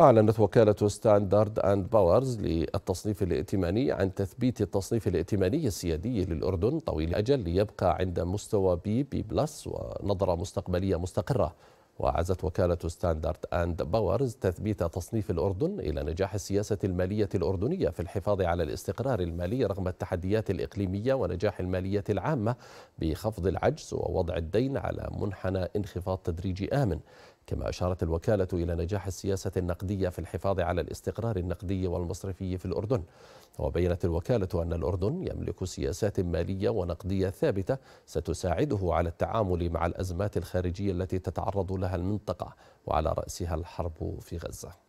أعلنت وكالة ستاندارد أند باورز للتصنيف الائتماني عن تثبيت التصنيف الائتماني السيادي للأردن طويل الأجل ليبقى عند مستوى بي بي بلس ونظرة مستقبلية مستقرة وعزت وكالة ستاندارد أند باورز تثبيت تصنيف الأردن إلى نجاح السياسة المالية الأردنية في الحفاظ على الاستقرار المالي رغم التحديات الإقليمية ونجاح المالية العامة بخفض العجز ووضع الدين على منحنى انخفاض تدريجي آمن كما أشارت الوكالة إلى نجاح السياسة النقدية في الحفاظ على الاستقرار النقدي والمصرفي في الأردن وبينت الوكالة أن الأردن يملك سياسات مالية ونقدية ثابتة ستساعده على التعامل مع الأزمات الخارجية التي تتعرض لها المنطقة وعلى رأسها الحرب في غزة